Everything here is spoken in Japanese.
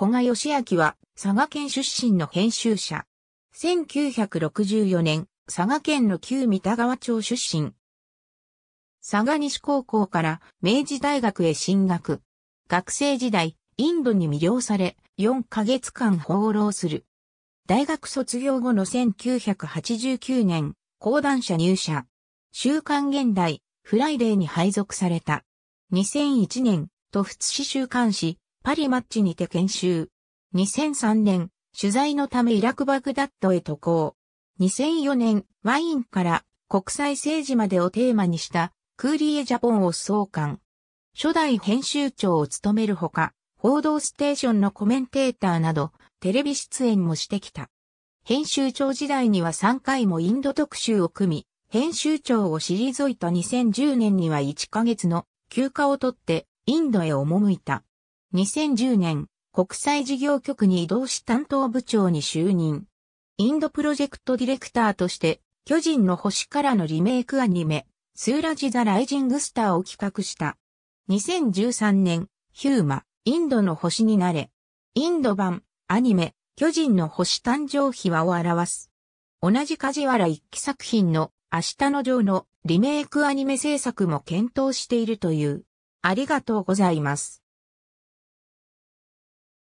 古賀義明は佐賀県出身の編集者。1964年、佐賀県の旧三田川町出身。佐賀西高校から明治大学へ進学。学生時代、インドに魅了され、4ヶ月間放浪する。大学卒業後の1989年、講談社入社。週刊現代、フライデーに配属された。2001年、都仏市週刊誌、パリマッチにて研修。2003年、取材のためイラクバグダッドへ渡航。2004年、ワインから国際政治までをテーマにしたクーリエジャポンを創刊。初代編集長を務めるほか、報道ステーションのコメンテーターなど、テレビ出演もしてきた。編集長時代には3回もインド特集を組み、編集長を退いた2010年には1ヶ月の休暇を取ってインドへ赴いた。2010年、国際事業局に移動し担当部長に就任。インドプロジェクトディレクターとして、巨人の星からのリメイクアニメ、スーラジ・ザ・ライジング・スターを企画した。2013年、ヒューマ、インドの星になれ。インド版、アニメ、巨人の星誕生秘話を表す。同じ梶原一期作品の明日の城のリメイクアニメ制作も検討しているという。ありがとうございます。